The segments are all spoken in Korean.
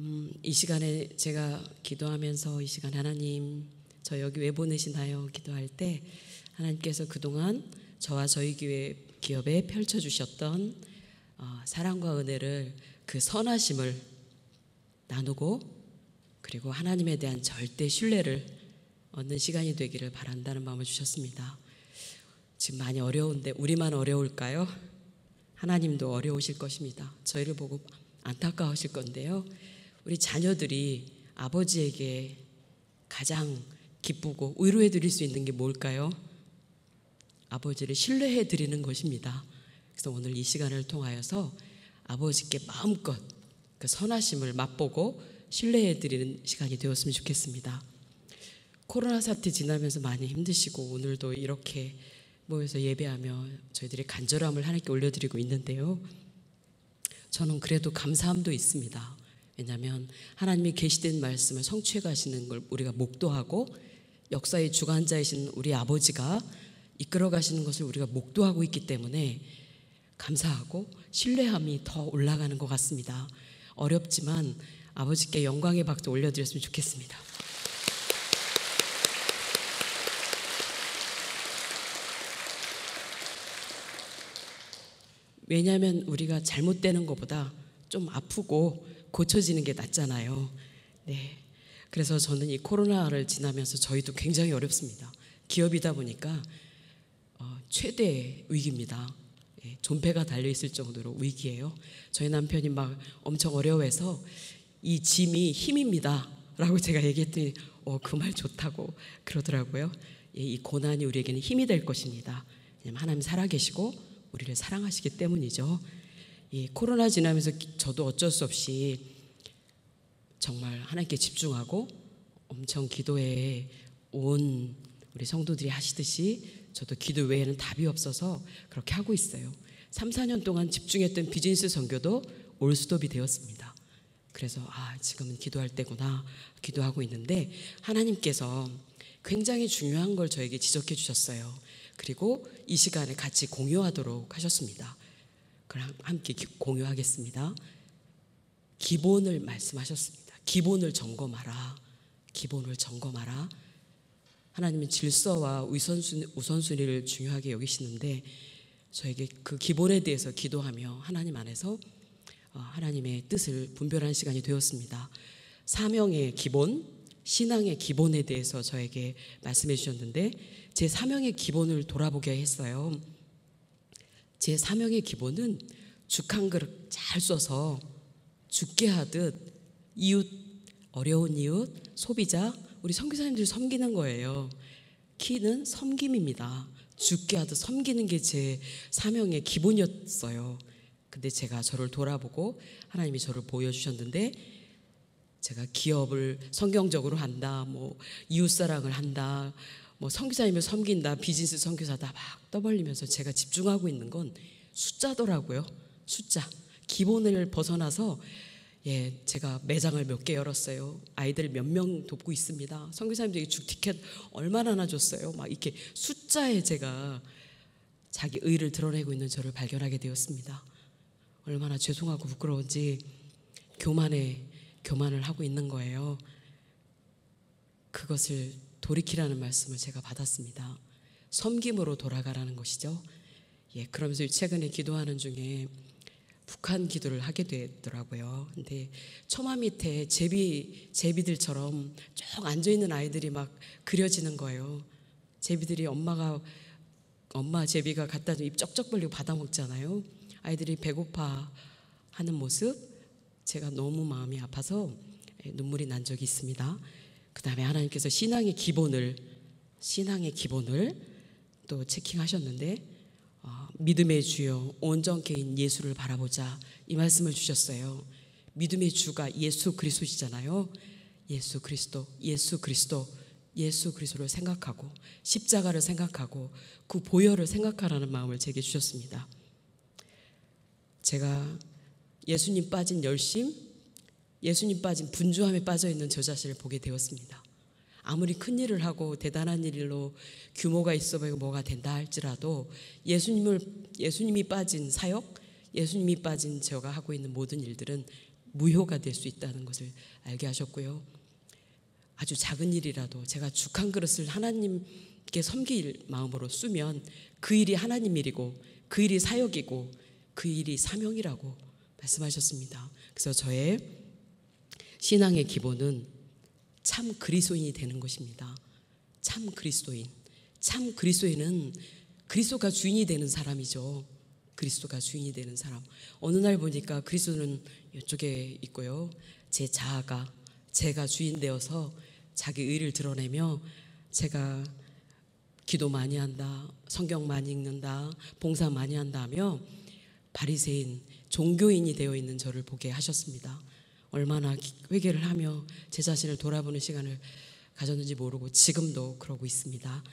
음, 이 시간에 제가 기도하면서 이 시간 하나님 저 여기 왜 보내시나요? 기도할 때 하나님께서 그동안 저와 저희 교회 기업에 펼쳐 주셨던 어, 사랑과 은혜를 그 선하심을 나누고 그리고 하나님에 대한 절대 신뢰를 얻는 시간이 되기를 바란다는 마음을 주셨습니다. 지금 많이 어려운데 우리만 어려울까요? 하나님도 어려우실 것입니다. 저희를 보고 안타까우실 건데요. 우리 자녀들이 아버지에게 가장 기쁘고 위로해 드릴 수 있는 게 뭘까요? 아버지를 신뢰해 드리는 것입니다. 그래서 오늘 이 시간을 통하여서 아버지께 마음껏 그 선하심을 맛보고 신뢰해 드리는 시간이 되었으면 좋겠습니다. 코로나 사태 지나면서 많이 힘드시고 오늘도 이렇게 모여서 예배하며 저희들의 간절함을 하나님께 올려드리고 있는데요. 저는 그래도 감사함도 있습니다. 왜냐하면 하나님이 계시된 말씀을 성취해 가시는 걸 우리가 목도하고 역사의 주관자이신 우리 아버지가 이끌어 가시는 것을 우리가 목도하고 있기 때문에 감사하고 신뢰함이 더 올라가는 것 같습니다. 어렵지만 아버지께 영광의 박수 올려드렸으면 좋겠습니다. 왜냐하면 우리가 잘못되는 것보다 좀 아프고 고쳐지는 게 낫잖아요. 네. 그래서 저는 이 코로나를 지나면서 저희도 굉장히 어렵습니다. 기업이다 보니까 어, 최대 위기입니다. 예, 존폐가 달려 있을 정도로 위기예요. 저희 남편이 막 엄청 어려워해서 이 짐이 힘입니다라고 제가 얘기했더니 어, 그말 좋다고 그러더라고요. 예, 이 고난이 우리에게는 힘이 될 것입니다. 왜냐면 하나님 살아계시고 우리를 사랑하시기 때문이죠. 이 코로나 지나면서 저도 어쩔 수 없이 정말 하나님께 집중하고 엄청 기도에 온 우리 성도들이 하시듯이 저도 기도 외에는 답이 없어서 그렇게 하고 있어요. 3, 4년 동안 집중했던 비즈니스 선교도 올 수톱이 되었습니다. 그래서 아, 지금은 기도할 때구나 기도하고 있는데 하나님께서 굉장히 중요한 걸 저에게 지적해 주셨어요. 그리고 이 시간에 같이 공유하도록 하셨습니다. 그랑 함께 공유하겠습니다. 기본을 말씀하셨습니다. 기본을 점검하라. 기본을 점검하라. 하나님은 질서와 우선순 우선순위를 중요하게 여기시는데 저에게 그 기본에 대해서 기도하며 하나님 안에서 어, 하나님의 뜻을 분별한 시간이 되었습니다. 사명의 기본, 신앙의 기본에 대해서 저에게 말씀해 주셨는데 제 사명의 기본을 돌아보게 했어요. 제 사명의 기본은 죽한 그릇 잘 써서 죽게 하듯 이웃 어려운 이웃 소비자 우리 선교사님들 섬기는 거예요. 키는 섬김입니다. 죽게 하듯 섬기는 게 제 사명의 기본이었어요. 근데 제가 저를 돌아보고 하나님이 저를 보여주셨는데 제가 기업을 성경적으로 한다, 뭐 이웃 사랑을 한다, 뭐 선교사이면 섬긴다, 비즈니스 선교사다 막 떠벌리면서 제가 집중하고 있는 건 숫자더라고요. 숫자. 기본을 벗어나서 예, 제가 매장을 몇 개 열었어요. 아이들 몇 명 돕고 있습니다. 선교사님들이 주 티켓 얼마나 나 줬어요. 막 이렇게 숫자에 제가 자기 의를 드러내고 있는 저를 발견하게 되었습니다. 얼마나 죄송하고 부끄러운지 교만에 교만을 하고 있는 거예요. 그것을 돌이키라는 말씀을 제가 받았습니다. 섬김으로 돌아가라는 것이죠. 예, 그러면서 최근에 기도하는 중에 북한 기도를 하게 되더라고요. 근데 처마 밑에 제비 제비들처럼 쭉 앉아 있는 아이들이 막 그려지는 거예요. 제비들이 엄마가 엄마 제비가 갖다 좀입 쩍쩍 벌리고 받아 먹잖아요. 아이들이 배고파 하는 모습 제가 너무 마음이 아파서 예, 눈물이 난 적이 있습니다. 그 다음에 하나님께서 신앙의 기본을 신앙의 기본을 또 체킹하셨는데 어, 믿음의 주요 온전케인 예수를 바라보자 이 말씀을 주셨어요. 믿음의 주가 예수 그리스도시잖아요. 예수 그리스도, 예수 그리스도, 예수 그리스도를 생각하고 십자가를 생각하고 그 보혈을 생각하라는 마음을 제게 주셨습니다. 제가 예수님 빠진 열심, 예수님 빠진 분주함에 빠져 있는 저 자신을 보게 되었습니다. 아무리 큰 일을 하고 대단한 일로 규모가 있어 보이고 뭐가 된다 할지라도 예수님을 예수님이 빠진 사역, 예수님이 빠진 제가 하고 있는 모든 일들은 무효가 될 수 있다는 것을 알게 하셨고요. 아주 작은 일이라도 제가 죽한 그릇을 하나님께 섬길 마음으로 쓰면 그 일이 하나님 일이고 그 일이 사역이고 그 일이 사명이라고 말씀하셨습니다. 그래서 저의 신앙의 기본은 참 그리스도인이 되는 것입니다. 참 그리스도인. 참 그리스도인은 그리스도가 주인이 되는 사람이죠. 그리스도가 주인이 되는 사람. 어느 날 보니까 그리스도는 이쪽에 있고요. 제 자아가 제가 주인 되어서 자기 의를 드러내며 제가 기도 많이 한다. 성경 많이 읽는다. 봉사 많이 한다며 바리새인 종교인이 되어 있는 저를 보게 하셨습니다. 얼마나 회개를 하며 제 자신을 돌아보는 시간을 가졌는지 모르고 지금도 그러고 있습니다.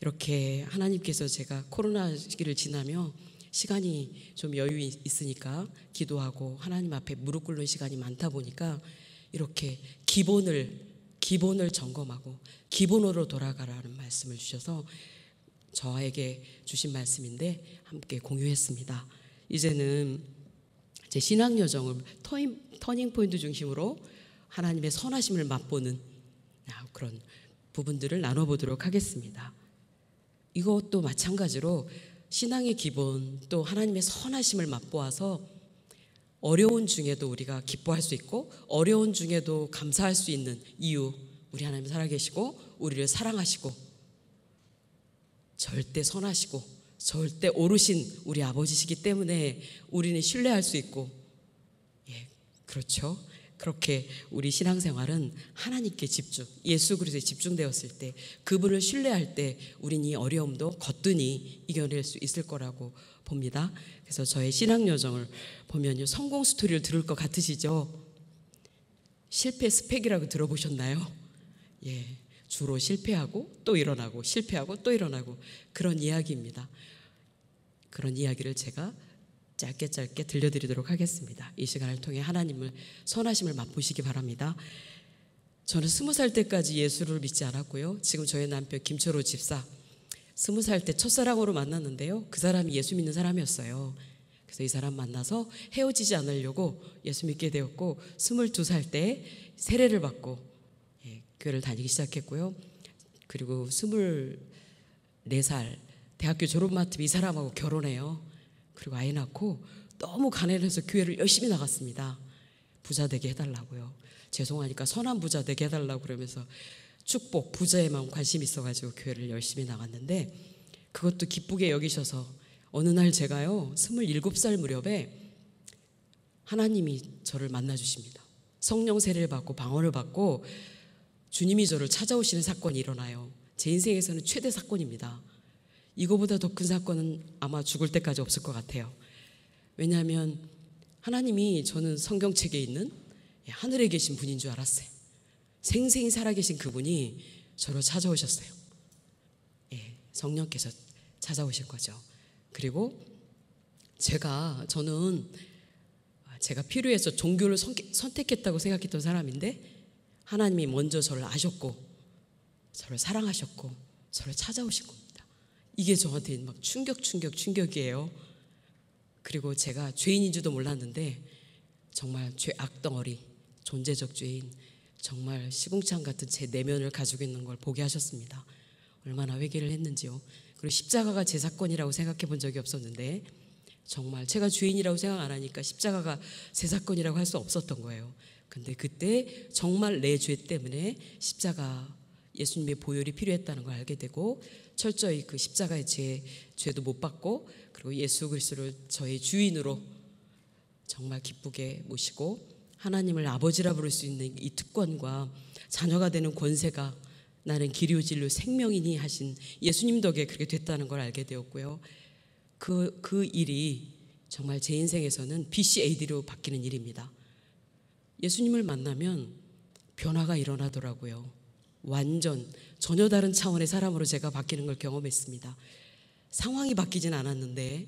이렇게 하나님께서 제가 코로나 시기를 지나며 시간이 좀 여유 있으니까 기도하고 하나님 앞에 무릎 꿇는 시간이 많다 보니까 이렇게 기본을 기본을 점검하고 기본으로 돌아가라는 말씀을 주셔서 저에게 주신 말씀인데 함께 공유했습니다. 이제는 제 신앙 여정을 터닝, 터닝 포인트 중심으로 하나님의 선하심을 맛보는 아, 그런 부분들을 나눠보도록 하겠습니다. 이것도 마찬가지로 신앙의 기본 또 하나님의 선하심을 맛보아서 어려운 중에도 우리가 기뻐할 수 있고 어려운 중에도 감사할 수 있는 이유 우리 하나님 살아계시고 우리를 사랑하시고 절대 선하시고 절대 오르신 우리 아버지시기 때문에 우리는 신뢰할 수 있고, 예, 그렇죠. 그렇게 우리 신앙생활은 하나님께 집중, 예수 그리스도에 집중되었을 때, 그분을 신뢰할 때, 우린 이 어려움도 거뜬히 이겨낼 수 있을 거라고 봅니다. 그래서 저의 신앙 여정을 보면요, 성공 스토리를 들을 것 같으시죠? 실패 스펙이라고 들어보셨나요? 예, 주로 실패하고 또 일어나고 실패하고 또 일어나고 그런 이야기입니다. 그런 이야기를 제가 짧게 짧게 들려드리도록 하겠습니다. 이 시간을 통해 하나님을 선하심을 맛보시기 바랍니다. 저는 스무 살 때까지 예수를 믿지 않았고요. 지금 저의 남편 김철호 집사 스무 살 때 첫사랑으로 만났는데요. 그 사람이 예수 믿는 사람이었어요. 그래서 이 사람 만나서 헤어지지 않으려고 예수 믿게 되었고 스물두 살 때 세례를 받고 예, 교회를 다니기 시작했고요. 그리고 스물네 살 대학교 졸업 마트이 사람하고 결혼해요. 그리고 아이 낳고 너무 가난해서 교회를 열심히 나갔습니다. 부자 되게 해달라고요. 죄송하니까 선한 부자 되게 해달라고 그러면서 축복, 부자에만 관심 있어가지고 교회를 열심히 나갔는데 그것도 기쁘게 여기셔서 어느 날 제가요, 27살 무렵에 하나님이 저를 만나주십니다. 성령 세례를 받고 방언을 받고 주님이 저를 찾아오시는 사건이 일어나요. 제 인생에서는 최대 사건입니다. 이거보다 더 큰 사건은 아마 죽을 때까지 없을 것 같아요. 왜냐하면 하나님이 저는 성경책에 있는 하늘에 계신 분인 줄 알았어요. 생생히 살아계신 그분이 저를 찾아오셨어요. 예, 성령께서 찾아오신 거죠. 그리고 제가 저는 제가 필요해서 종교를 선택했다고 생각했던 사람인데 하나님이 먼저 저를 아셨고 저를 사랑하셨고 저를 찾아오신 겁니다. 이게 저한테는 막 충격, 충격, 충격이에요. 그리고 제가 죄인인 줄도 몰랐는데 정말 죄악덩어리, 존재적 죄인, 정말 시궁창 같은 제 내면을 가지고 있는 걸 보게 하셨습니다. 얼마나 회개를 했는지요. 그리고 십자가가 제 사건이라고 생각해 본 적이 없었는데 정말 제가 죄인이라고 생각 안 하니까 십자가가 제 사건이라고 할 수 없었던 거예요. 근데 그때 정말 내 죄 때문에 십자가 예수님의 보혈이 필요했다는 걸 알게 되고 철저히 그 십자가의 죄, 죄도 못 받고 그리고 예수 그리스도를 저의 주인으로 정말 기쁘게 모시고 하나님을 아버지라 부를 수 있는 이 특권과 자녀가 되는 권세가 나는 기류 요 진료 생명이니 하신 예수님 덕에 그렇게 됐다는 걸 알게 되었고요. 그, 그 일이 정말 제 인생에서는 BCAD로 바뀌는 일입니다. 예수님을 만나면 변화가 일어나더라고요. 완전 전혀 다른 차원의 사람으로 제가 바뀌는 걸 경험했습니다. 상황이 바뀌진 않았는데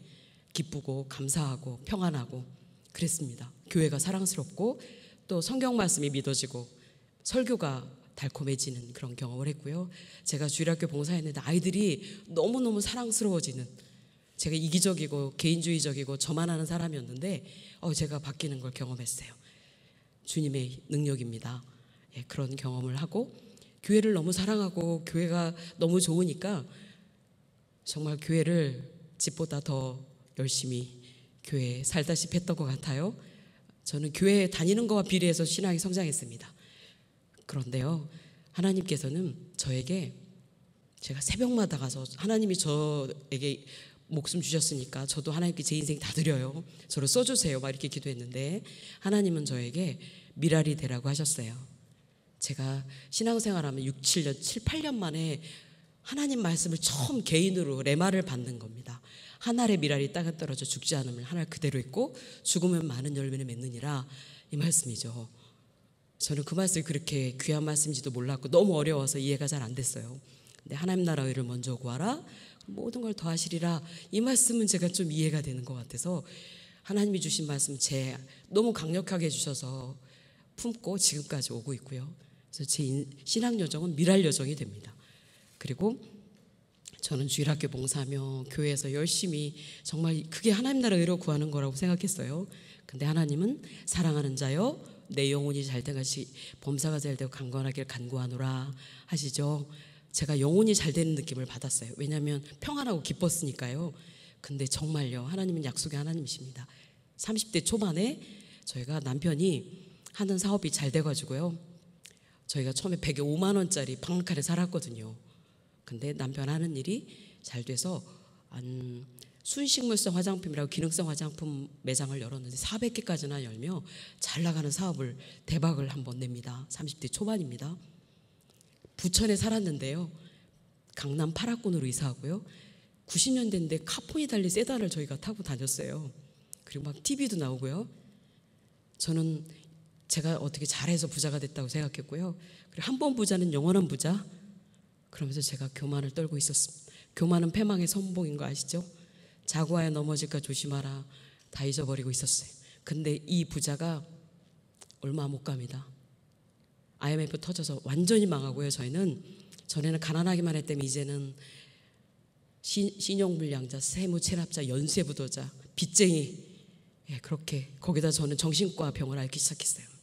기쁘고 감사하고 평안하고 그랬습니다. 교회가 사랑스럽고 또 성경 말씀이 믿어지고 설교가 달콤해지는 그런 경험을 했고요. 제가 주일학교 봉사했는데 아이들이 너무너무 사랑스러워지는 제가 이기적이고 개인주의적이고 저만 하는 사람이었는데 어, 제가 바뀌는 걸 경험했어요. 주님의 능력입니다. 예, 그런 경험을 하고 교회를 너무 사랑하고 교회가 너무 좋으니까 정말 교회를 집보다 더 열심히 교회 에 살다시피 했던 것 같아요. 저는 교회 에 다니는 것과 비례해서 신앙이 성장했습니다. 그런데요, 하나님께서는 저에게 제가 새벽마다 가서 하나님이 저에게 목숨 주셨으니까 저도 하나님께 제 인생 다 드려요. 저를 써주세요. 막 이렇게 기도했는데 하나님은 저에게 미랄이 되라고 하셨어요. 제가 신앙생활하면 6, 7년, 7, 8년 만에 하나님 말씀을 처음 개인으로 레마를 받는 겁니다. 한 알의 미랄이 땅에 떨어져 죽지 않음을 한알 그대로 있고 죽으면 많은 열매를 맺느니라 이 말씀이죠. 저는 그 말씀이 그렇게 귀한 말씀인지도 몰랐고 너무 어려워서 이해가 잘 안 됐어요. 근데 하나님 나라 의를 먼저 구하라 모든 걸 더하시리라 이 말씀은 제가 좀 이해가 되는 것 같아서 하나님이 주신 말씀 제 너무 강력하게 주셔서 품고 지금까지 오고 있고요. 그래서 제 신앙 여정은 미랄 여정이 됩니다. 그리고 저는 주일학교 봉사하며 교회에서 열심히 정말 그게 하나님 나라 의로 구하는 거라고 생각했어요. 근데 하나님은 사랑하는 자여 내 영혼이 잘된 것이 범사가 잘 되고 강건하길 간구하노라 하시죠. 제가 영혼이 잘 되는 느낌을 받았어요. 왜냐하면 평안하고 기뻤으니까요. 근데 정말요 하나님은 약속의 하나님이십니다. 30대 초반에 저희가 남편이 하는 사업이 잘 돼가지고요. 저희가 처음에 105만 원짜리 방칸에 살았거든요. 근데 남편 하는 일이 잘 돼서 안 순식물성 화장품이라고 기능성 화장품 매장을 열었는데 400개까지나 열며 잘 나가는 사업을 대박을 한번 냅니다. 30대 초반입니다. 부천에 살았는데요. 강남 파라곤으로 이사하고요. 90년대인데 카폰이 달린 세단을 저희가 타고 다녔어요. 그리고 막 TV도 나오고요. 저는 제가 어떻게 잘해서 부자가 됐다고 생각했고요. 그리고 한 번 부자는 영원한 부자. 그러면서 제가 교만을 떨고 있었습니다. 교만은 패망의 선봉인 거 아시죠? 자고하여 넘어질까 조심하라. 다 잊어버리고 있었어요. 근데 이 부자가 얼마 못 갑니다. IMF 터져서 완전히 망하고요. 저희는 전에는 가난하기만 했다면 이제는 신, 용불량자 세무체납자, 연쇄부도자, 빚쟁이 예, 그렇게 거기다 저는 정신과 병을 앓기 시작했어요.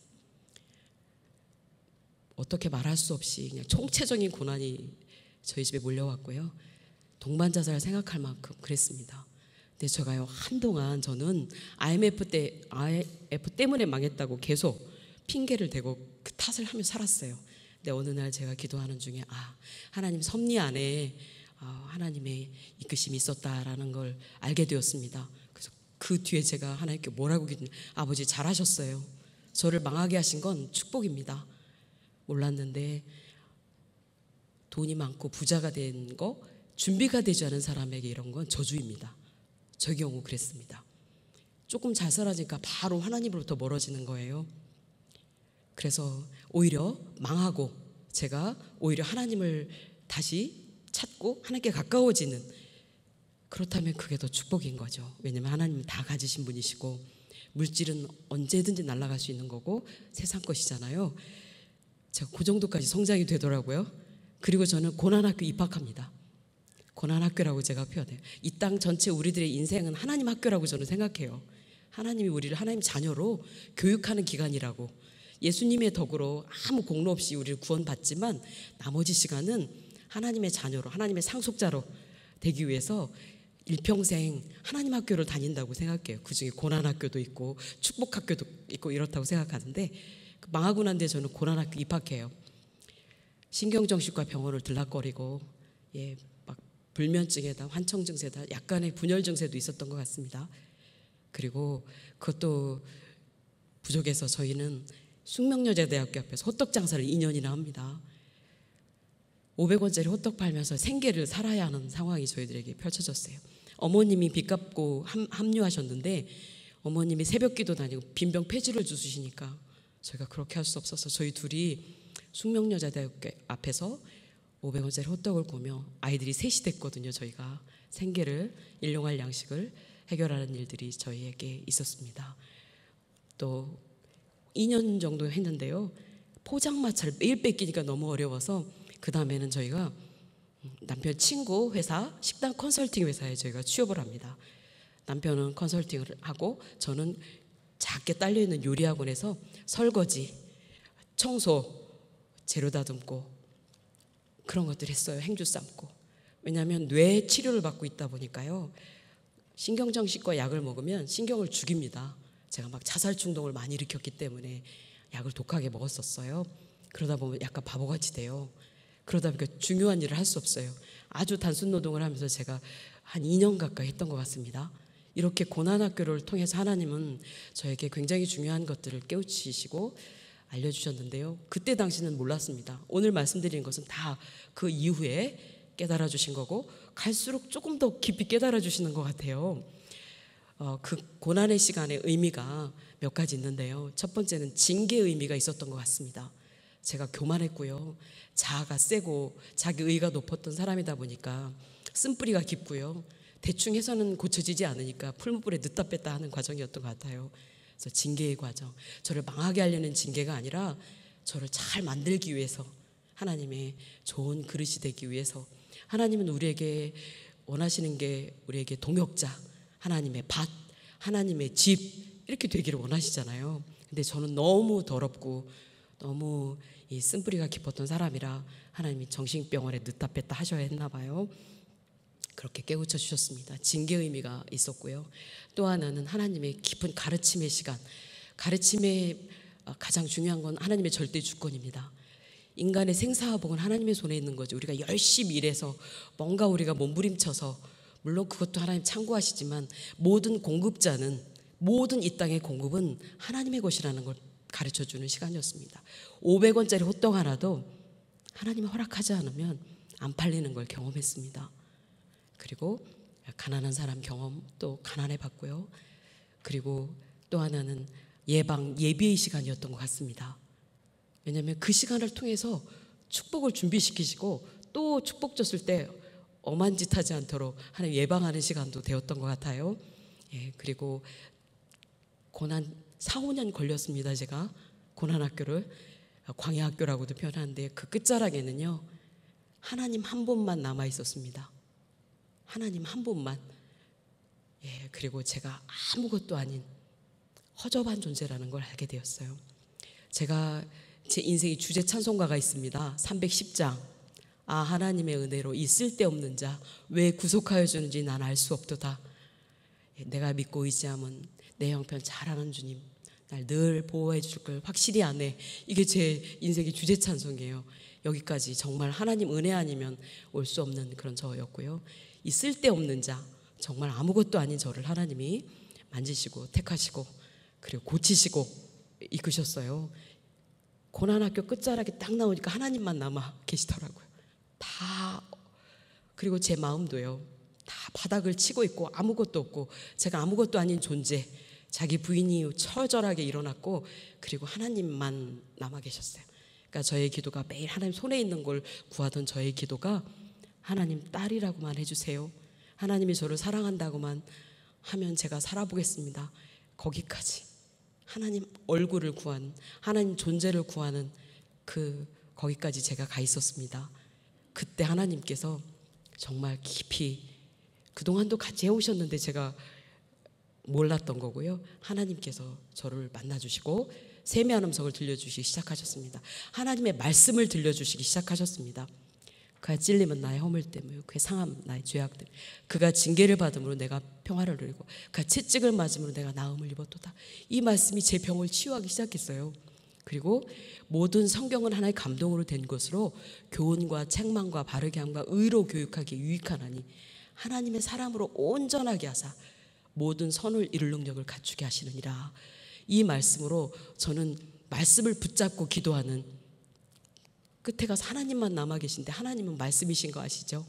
어떻게 말할 수 없이 그냥 총체적인 고난이 저희 집에 몰려왔고요. 동반자살 생각할 만큼 그랬습니다. 근데 제가요 한동안 저는 IMF 때 IMF 때문에 망했다고 계속 핑계를 대고 그 탓을 하며 살았어요. 근데 어느 날 제가 기도하는 중에 아 하나님 섭리 안에 아, 하나님의 이끄심이 있었다라는 걸 알게 되었습니다. 그래서 그 뒤에 제가 하나님께 뭐라고 기도 아버지 잘하셨어요. 저를 망하게 하신 건 축복입니다. 몰랐는데 돈이 많고 부자가 된 거 준비가 되지 않은 사람에게 이런 건 저주입니다. 저 경우 그랬습니다. 조금 잘 살아지니까 바로 하나님으로부터 멀어지는 거예요. 그래서 오히려 망하고 제가 오히려 하나님을 다시 찾고 하나님께 가까워지는 그렇다면 그게 더 축복인 거죠. 왜냐면 하나님은 다 가지신 분이시고 물질은 언제든지 날아갈 수 있는 거고 세상 것이잖아요. 제가 그 정도까지 성장이 되더라고요. 그리고 저는 고난학교 입학합니다. 고난학교라고 제가 표현해요. 이 땅 전체 우리들의 인생은 하나님 학교라고 저는 생각해요. 하나님이 우리를 하나님 자녀로 교육하는 기간이라고. 예수님의 덕으로 아무 공로 없이 우리를 구원받지만 나머지 시간은 하나님의 자녀로, 하나님의 상속자로 되기 위해서 일평생 하나님 학교를 다닌다고 생각해요. 그 중에 고난학교도 있고 축복학교도 있고 이렇다고 생각하는데 망하고 난 뒤에 저는 고난학교 입학해요. 신경정신과 병원을 들락거리고 예, 막 불면증에다 환청 증세다 약간의 분열 증세도 있었던 것 같습니다. 그리고 그것도 부족해서 저희는 숙명여자대학교 앞에서 호떡 장사를 2년이나 합니다. 500원짜리 호떡 팔면서 생계를 살아야 하는 상황이 저희들에게 펼쳐졌어요. 어머님이 빚 갚고 합, 류하셨는데 어머님이 새벽 기도 다니고 빈병 폐지를 주시니까 저희가 그렇게 할 수 없어서 저희 둘이 숙명여자대학교 앞에서 500원짜리 호떡을 구며 아이들이 셋이 됐거든요. 저희가 생계를 일용할 양식을 해결하는 일들이 저희에게 있었습니다. 또 2년 정도 했는데요. 포장마차를 매일 뺏기니까 너무 어려워서 그 다음에는 저희가 남편 친구 회사 식당 컨설팅 회사에 저희가 취업을 합니다. 남편은 컨설팅을 하고 저는 작게 딸려있는 요리학원에서 설거지, 청소, 재료 다듬고 그런 것들 했어요. 행주 삶고. 왜냐하면 뇌 치료를 받고 있다 보니까요. 신경정신과 약을 먹으면 신경을 죽입니다. 제가 막 자살 충동을 많이 일으켰기 때문에 약을 독하게 먹었었어요. 그러다 보면 약간 바보같이 돼요. 그러다 보니까 중요한 일을 할 수 없어요. 아주 단순 노동을 하면서 제가 한 2년 가까이 했던 것 같습니다. 이렇게 고난 학교를 통해서 하나님은 저에게 굉장히 중요한 것들을 깨우치시고 알려주셨는데요. 그때 당시는 몰랐습니다. 오늘 말씀드리는 것은 다 그 이후에 깨달아 주신 거고 갈수록 조금 더 깊이 깨달아 주시는 것 같아요. 어, 그 고난의 시간의 의미가 몇 가지 있는데요. 첫 번째는 징계의 의미가 있었던 것 같습니다. 제가 교만했고요. 자아가 세고 자기 의가 높았던 사람이다 보니까 쓴뿌리가 깊고요. 대충 해서는 고쳐지지 않으니까 풀무불에 늦다 뺐다 하는 과정이었던 것 같아요. 그래서 징계의 과정. 저를 망하게 하려는 징계가 아니라 저를 잘 만들기 위해서 하나님의 좋은 그릇이 되기 위해서 하나님은 우리에게 원하시는 게 우리에게 동역자, 하나님의 밭, 하나님의 집 이렇게 되기를 원하시잖아요. 근데 저는 너무 더럽고 너무 이 쓴뿌리가 깊었던 사람이라 하나님이 정신병원에 늦다 뺐다 하셔야 했나 봐요. 그렇게 깨우쳐 주셨습니다. 징계 의미가 있었고요. 또 하나는 하나님의 깊은 가르침의 시간. 가르침의 어, 가장 중요한 건 하나님의 절대 주권입니다. 인간의 생사복은 하나님의 손에 있는 거죠. 우리가 열심히 일해서 뭔가 우리가 몸부림쳐서 물론 그것도 하나님 창구하시지만 모든 공급자는 모든 이 땅의 공급은 하나님의 것이라는 걸 가르쳐 주는 시간이었습니다. 500원짜리 호떡 하나도 하나님이 허락하지 않으면 안 팔리는 걸 경험했습니다. 그리고 가난한 사람 경험 또 가난해 봤고요. 그리고 또 하나는 예방 예비의 시간이었던 것 같습니다. 왜냐하면 그 시간을 통해서 축복을 준비시키시고 또 축복 줬을 때 엄한 짓 하지 않도록 하나 예방하는 시간도 되었던 것 같아요. 예, 그리고 고난 4, 5년 걸렸습니다. 제가 고난 학교를 광야 학교라고도 표현하는데 그 끝자락에는요 하나님 한 분만 남아 있었습니다. 하나님 한 분만. 예, 그리고 제가 아무것도 아닌 허접한 존재라는 걸 알게 되었어요. 제가 제 인생의 주제 찬송가가 있습니다. 310장. 아, 하나님의 은혜로 이 쓸데없는 자, 왜 구속하여 주는지 난 알 수 없도다. 예, 내가 믿고 의지함은 내 형편 잘하는 주님, 날 늘 보호해 줄 걸 확실히 안 해. 이게 제 인생의 주제 찬송이에요. 여기까지 정말 하나님 은혜 아니면 올 수 없는 그런 저였고요. 이 쓸데없는 자, 정말 아무것도 아닌 저를 하나님이 만지시고 택하시고 그리고 고치시고 이끄셨어요. 고난학교 끝자락이 딱 나오니까 하나님만 남아 계시더라고요. 다 그리고 제 마음도요. 다 바닥을 치고 있고 아무것도 없고 제가 아무것도 아닌 존재. 자기 부인이 처절하게 일어났고 그리고 하나님만 남아 계셨어요. 그러니까 저의 기도가 매일 하나님 손에 있는 걸 구하던 저의 기도가 하나님 딸이라고만 해주세요. 하나님이 저를 사랑한다고만 하면 제가 살아보겠습니다. 거기까지 하나님 얼굴을 구한 하나님 존재를 구하는 그 거기까지 제가 가 있었습니다. 그때 하나님께서 정말 깊이 그동안도 같이 해오셨는데 제가 몰랐던 거고요. 하나님께서 저를 만나주시고 세미한 음성을 들려주시기 시작하셨습니다. 하나님의 말씀을 들려주시기 시작하셨습니다. 그가 찔리면 나의 허물 때문에요 그의 상함 나의 죄악 때문에 그가 징계를 받음으로 내가 평화를 누리고 그가 채찍을 맞음으로 내가 나음을 입었도다 이 말씀이 제 병을 치유하기 시작했어요 그리고 모든 성경은 하나의 감동으로 된 것으로 교훈과 책망과 바르게 함과 의로 교육하기 유익하나니 하나님의 사람으로 온전하게 하사 모든 선을 이룰 능력을 갖추게 하시느니라 이 말씀으로 저는 말씀을 붙잡고 기도하는 끝에 가서 하나님만 남아 계신데 하나님은 말씀이신 거 아시죠?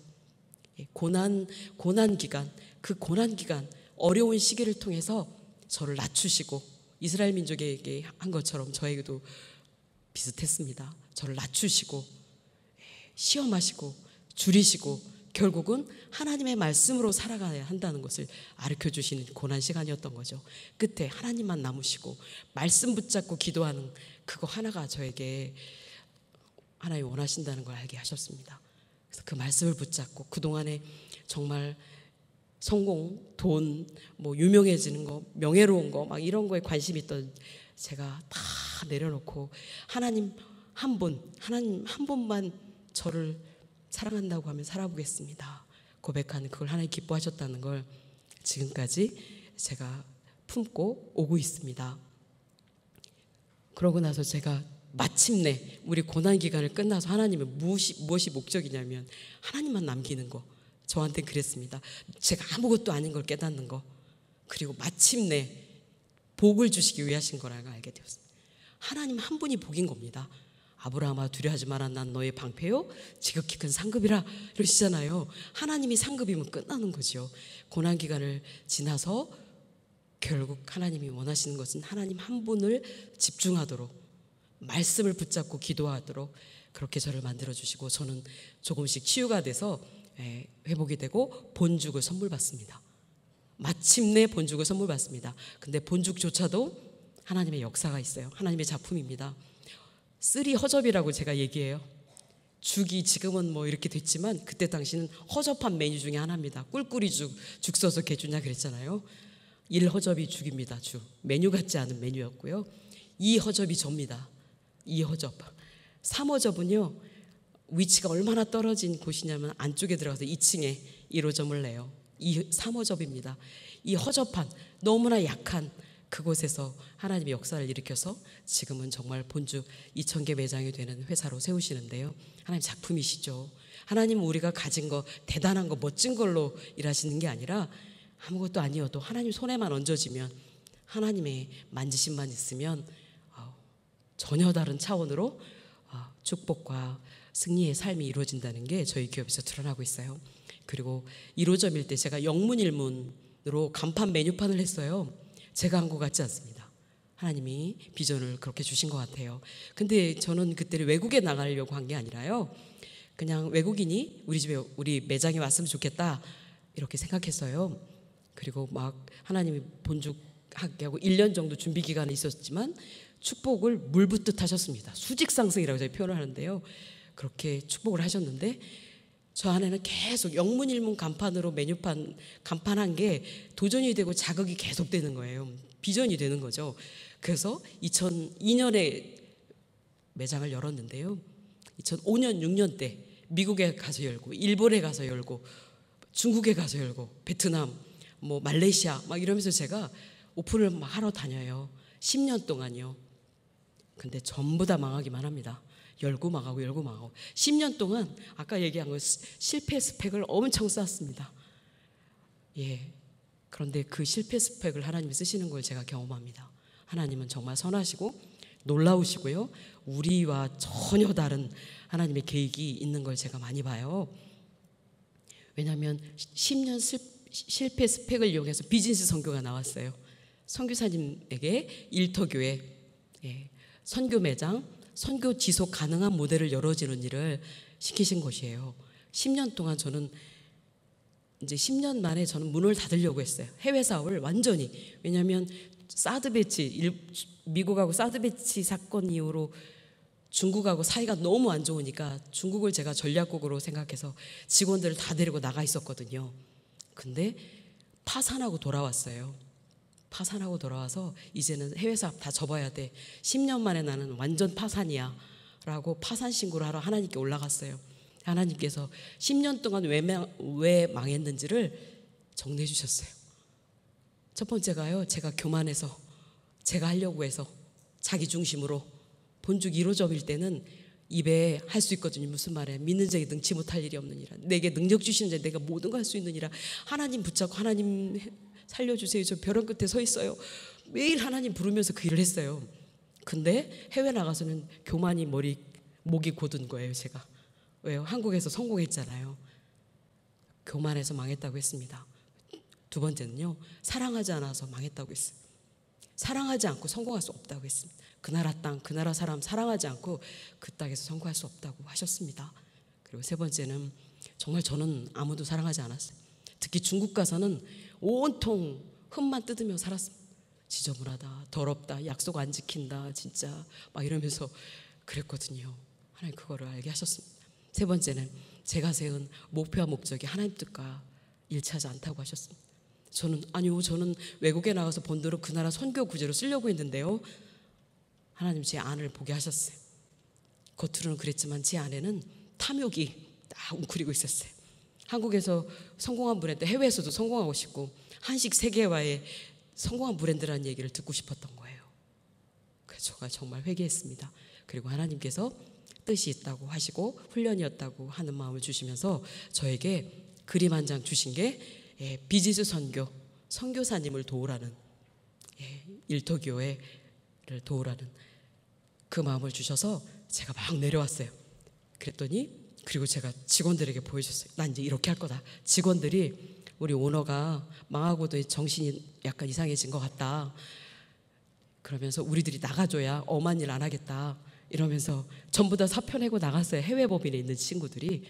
예, 고난 고난 기간 그 고난 기간 어려운 시기를 통해서 저를 낮추시고 이스라엘 민족에게 한 것처럼 저에게도 비슷했습니다. 저를 낮추시고 예, 시험하시고 줄이시고 결국은 하나님의 말씀으로 살아가야 한다는 것을 아르켜 주시는 고난 시간이었던 거죠. 끝에 하나님만 남으시고 말씀 붙잡고 기도하는 그거 하나가 저에게 하나님 원하신다는 걸 알게 하셨습니다. 그래서 그 말씀을 붙잡고 그동안에 정말 성공, 돈, 뭐 유명해지는 거, 명예로운 거, 막 이런 거에 관심 있던 제가 다 내려놓고 하나님 한 분, 하나님 한 분만 저를 사랑한다고 하면 살아보겠습니다. 고백하 그걸 하나님 기뻐하셨다는 걸 지금까지 제가 품고 오고 있습니다. 그러고 나서 제가 마침내 우리 고난 기간을 끝나서 하나님의 무엇이 무엇이 목적이냐면 하나님만 남기는 거. 저한테 그랬습니다. 제가 아무것도 아닌 걸 깨닫는 거. 그리고 마침내 복을 주시기 위하신 거라고 알게 되었습니다. 하나님 한 분이 복인 겁니다. 아브라함아 두려하지 마라 난 너의 방패요 지극히 큰 상급이라 이러시잖아요. 하나님이 상급이면 끝나는 거죠. 고난 기간을 지나서 결국 하나님이 원하시는 것은 하나님 한 분을 집중하도록 말씀을 붙잡고 기도하도록 그렇게 저를 만들어 주시고 저는 조금씩 치유가 돼서 예, 회복이 되고 본죽을 선물 받습니다. 마침내 본죽을 선물 받습니다. 근데 본죽조차도 하나님의 역사가 있어요. 하나님의 작품입니다. 쓰리 허접이라고 제가 얘기해요. 죽이 지금은 뭐 이렇게 됐지만 그때 당시는 허접한 메뉴 중에 하나입니다. 꿀꿀이 죽, 죽 써서 개주냐 그랬잖아요. 일 허접이 죽입니다. 죽. 메뉴 같지 않은 메뉴였고요. 이 허접이 접니다. 이허접 3호접은요, 위치가 얼마나 떨어진 곳이냐면 안쪽에 들어가서 2층에 1호점을 내요. 이 3호접입니다. 이 허접한, 너무나 약한 그곳에서 하나님의 역사를 일으켜서 지금은 정말 본주 2,000개 매장이 되는 회사로 세우시는데요. 하나님 작품이시죠. 하나님 우리가 가진 거, 대단한 거, 멋진 걸로 일하시는 게 아니라 아무것도 아니어도 하나님 손에만 얹어지면 하나님의 만지심만 있으면 전혀 다른 차원으로 아, 축복과 승리의 삶이 이루어진다는 게 저희 기업에서 드러나고 있어요. 그리고 1호점일 때 제가 영문일문으로 간판 메뉴판을 했어요. 제가 한 것 같지 않습니다. 하나님이 비전을 그렇게 주신 것 같아요. 근데 저는 그때를 외국에 나가려고 한 게 아니라요. 그냥 외국인이 우리 집에 우리 매장에 왔으면 좋겠다 이렇게 생각했어요. 그리고 막 하나님이 본죽하게 하고 1년 정도 준비 기간이 있었지만 축복을 물붓듯 하셨습니다. 수직상승이라고 저희 표현을 하는데요. 그렇게 축복을 하셨는데 저 안에는 계속 영문일문 간판으로 메뉴판 간판한 게 도전이 되고 자극이 계속 되는 거예요. 비전이 되는 거죠. 그래서 2002년에 매장을 열었는데요. 2005년 6년 때 미국에 가서 열고 일본에 가서 열고 중국에 가서 열고 베트남 뭐 말레이시아 막 이러면서 제가 오픈을 막 하러 다녀요. 10년 동안요. 근데 전부 다 망하기만 합니다. 열고 망하고 열고 망하고 10년 동안 아까 얘기한 거 실패 스펙을 엄청 쌓았습니다. 예. 그런데 그 실패 스펙을 하나님이 쓰시는 걸 제가 경험합니다. 하나님은 정말 선하시고 놀라우시고요. 우리와 전혀 다른 하나님의 계획이 있는 걸 제가 많이 봐요. 왜냐하면 10년 실, 실패 스펙을 이용해서 비즈니스 선교가 나왔어요. 선교사님에게 일터교회 예, 선교 매장, 선교 지속 가능한 모델을 열어지는 일을 시키신 것이에요. 10년 동안 저는 이제 10년 만에 저는 문을 닫으려고 했어요. 해외 사업을 완전히. 왜냐하면 사드 배치, 미국하고 사드 배치 사건 이후로 중국하고 사이가 너무 안 좋으니까 중국을 제가 전략국으로 생각해서 직원들을 다 데리고 나가 있었거든요. 근데 파산하고 돌아왔어요. 파산하고 돌아와서 이제는 해외 사업 다 접어야 돼. 10년 만에 나는 완전 파산이야. 라고 파산 신고를 하러 하나님께 올라갔어요. 하나님께서 10년 동안 왜, 왜 망했는지를 정리해 주셨어요. 첫 번째가요. 제가 교만해서 제가 하려고 해서 자기 중심으로 본죽 이로점일 때는 입에 할 수 있거든요. 무슨 말이에요 믿는 자에게 능치 못할 일이 없느니라. 내게 능력 주시는 자 내가 모든 걸 할 수 있느니라. 하나님 붙잡고 하나님 살려주세요. 저 벼랑 끝에 서 있어요. 매일 하나님 부르면서 그 일을 했어요. 근데 해외 나가서는 교만이 머리 목이 고든 거예요, 제가. 왜요? 한국에서 성공했잖아요. 교만해서 망했다고 했습니다. 두 번째는요, 사랑하지 않아서 망했다고 했어요. 사랑하지 않고 성공할 수 없다고 했습니다. 그 나라 땅, 그 나라 사람 사랑하지 않고 그 땅에서 성공할 수 없다고 하셨습니다. 그리고 세 번째는 정말 저는 아무도 사랑하지 않았어요. 특히 중국 가서는 온통 흠만 뜯으며 살았습니다. 지저분하다, 더럽다, 약속 안 지킨다, 진짜 막 이러면서 그랬거든요. 하나님 그거를 알게 하셨습니다. 세 번째는 제가 세운 목표와 목적이 하나님 뜻과 일치하지 않다고 하셨습니다. 저는 아니요, 저는 외국에 나가서 본대로 그 나라 선교 구제로 쓰려고 했는데요. 하나님 제 안을 보게 하셨어요. 겉으로는 그랬지만 제 안에는 탐욕이 딱 웅크리고 있었어요. 한국에서 성공한 브랜드, 해외에서도 성공하고 싶고 한식 세계화에 성공한 브랜드라는 얘기를 듣고 싶었던 거예요. 그래서 제가 정말 회개했습니다. 그리고 하나님께서 뜻이 있다고 하시고 훈련이었다고 하는 마음을 주시면서 저에게 그림 한 장 주신 게 예, 비즈스 선교, 선교사님을 도우라는 예, 일터교회를 도우라는 그 마음을 주셔서 제가 막 내려왔어요. 그랬더니 그리고 제가 직원들에게 보여줬어요. 난 이제 이렇게 할 거다. 직원들이 우리 오너가 망하고도 정신이 약간 이상해진 것 같다. 그러면서 우리들이 나가줘야 엄한 일 안 하겠다. 이러면서 전부 다 사표 내고 나갔어요. 해외 법인에 있는 친구들이.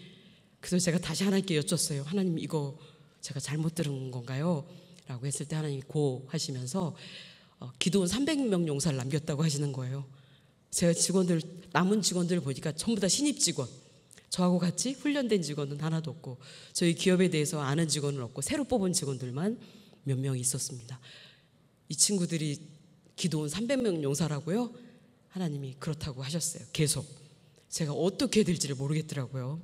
그래서 제가 다시 하나님께 여쭙어요. 하나님 이거 제가 잘못 들은 건가요? 라고 했을 때 하나님이 고 하시면서 어, 기도원 300명 용사를 남겼다고 하시는 거예요. 제가 직원들 남은 직원들을 보니까 전부 다 신입 직원. 저하고 같이 훈련된 직원은 하나도 없고 저희 기업에 대해서 아는 직원은 없고 새로 뽑은 직원들만 몇 명 있었습니다. 이 친구들이 기도원 300명 용사라고요? 하나님이 그렇다고 하셨어요. 계속. 제가 어떻게 될지를 모르겠더라고요.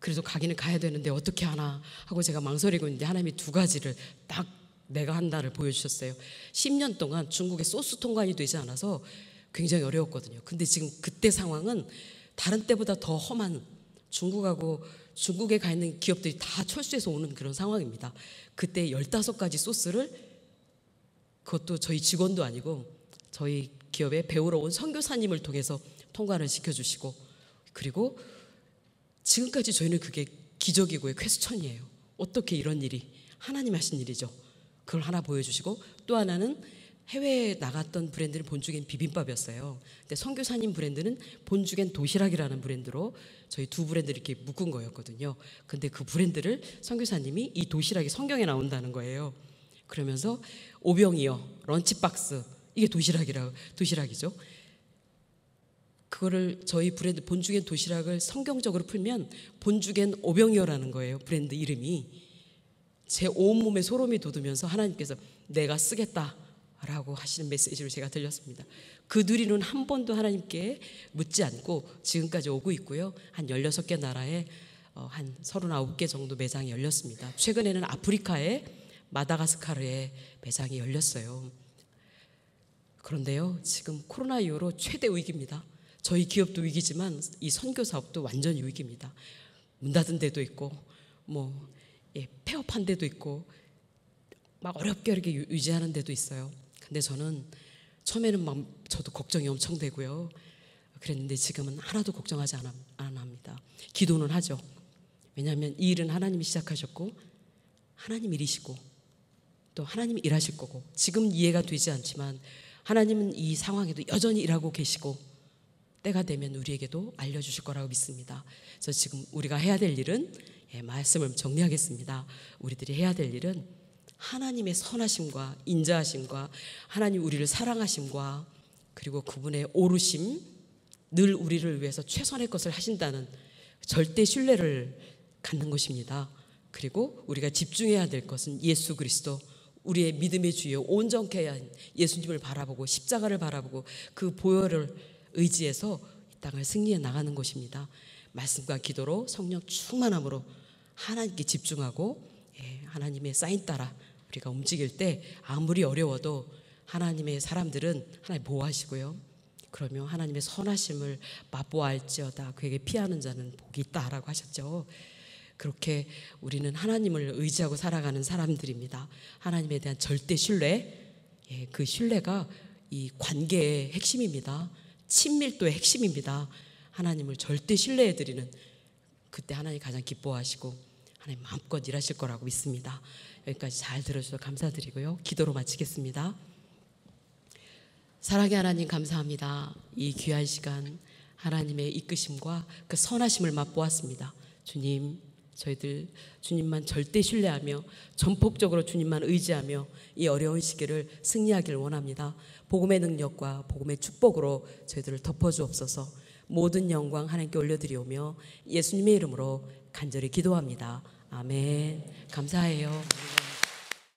그래서 가기는 가야 되는데 어떻게 하나 하고 제가 망설이고 있는데 하나님이 두 가지를 딱 내가 한다를 보여주셨어요. 10년 동안 중국의 소스 통관이 되지 않아서 굉장히 어려웠거든요. 근데 지금 그때 상황은 다른 때보다 더 험한 중국하고 중국에 가 있는 기업들이 다 철수해서 오는 그런 상황입니다. 그때 15가지 소스를 그것도 저희 직원도 아니고 저희 기업에 배우러 온 선교사님을 통해서 통과를 시켜주시고 그리고 지금까지 저희는 그게 기적이고요. 퀘스천이에요. 어떻게 이런 일이 하나님 하신 일이죠. 그걸 하나 보여주시고 또 하나는 해외에 나갔던 브랜드는 본주엔 비빔밥이었어요. 근데 선교사님 브랜드는 본주엔 도시락이라는 브랜드로 저희 두 브랜드를 이렇게 묶은 거였거든요. 근데 그 브랜드를 선교사님이 이 도시락이 성경에 나온다는 거예요. 그러면서 오병이어, 런치박스 이게 도시락이라 고 도시락이죠. 그거를 저희 브랜드 본주엔 도시락을 성경적으로 풀면 본주엔 오병이어라는 거예요. 브랜드 이름이 제 온몸에 소름이 돋으면서 하나님께서 내가 쓰겠다. 라고 하시는 메시지로 제가 들렸습니다. 그 누리는 한 번도 하나님께 묻지 않고 지금까지 오고 있고요. 한 16개 나라에 어, 한 39개 정도 매장이 열렸습니다. 최근에는 아프리카에 마다가스카르에 매장이 열렸어요. 그런데요, 지금 코로나 이후로 최대 위기입니다. 저희 기업도 위기지만 이 선교 사업도 완전 히 위기입니다. 문 닫은 데도 있고, 뭐, 예, 폐업한 데도 있고, 막 어렵게 이렇게 유지하는 데도 있어요. 근데 저는 처음에는 막 저도 걱정이 엄청 되고요. 그랬는데 지금은 하나도 걱정하지 않, 안 합니다. 기도는 하죠. 왜냐하면 이 일은 하나님이 시작하셨고 하나님 일이시고 또 하나님 일하실 거고 지금 이해가 되지 않지만 하나님은 이 상황에도 여전히 일하고 계시고 때가 되면 우리에게도 알려주실 거라고 믿습니다. 그래서 지금 우리가 해야 될 일은 예, 말씀을 정리하겠습니다. 우리들이 해야 될 일은 하나님의 선하심과 인자하심과 하나님 우리를 사랑하심과 그리고 그분의 오르심 늘 우리를 위해서 최선의 것을 하신다는 절대 신뢰를 갖는 것입니다. 그리고 우리가 집중해야 될 것은 예수 그리스도 우리의 믿음의 주요 온전케 한 예수님을 바라보고 십자가를 바라보고 그 보혈을 의지해서 이 땅을 승리해 나가는 것입니다. 말씀과 기도로 성령 충만함으로 하나님께 집중하고 예, 하나님의 사인 따라 우리가 움직일 때 아무리 어려워도 하나님의 사람들은 하나님 보호하시고요. 그러면 하나님의 선하심을 맛보할지어다 그에게 피하는 자는 복이 있다라고 하셨죠. 그렇게 우리는 하나님을 의지하고 살아가는 사람들입니다. 하나님에 대한 절대 신뢰, 예, 그 신뢰가 이 관계의 핵심입니다. 친밀도의 핵심입니다. 하나님을 절대 신뢰해 드리는 그때 하나님 가장 기뻐하시고 하나님 마음껏 일하실 거라고 믿습니다. 여기까지 잘 들어주셔서 감사드리고요. 기도로 마치겠습니다. 사랑의 하나님 감사합니다. 이 귀한 시간 하나님의 이끄심과 그 선하심을 맛보았습니다. 주님, 저희들 주님만 절대 신뢰하며 전폭적으로 주님만 의지하며 이 어려운 시기를 승리하기 원합니다. 복음의 능력과 복음의 축복으로 저희들을 덮어주옵소서 모든 영광 하나님께 올려드리오며 예수님의 이름으로 간절히 기도합니다. 아멘. 감사해요.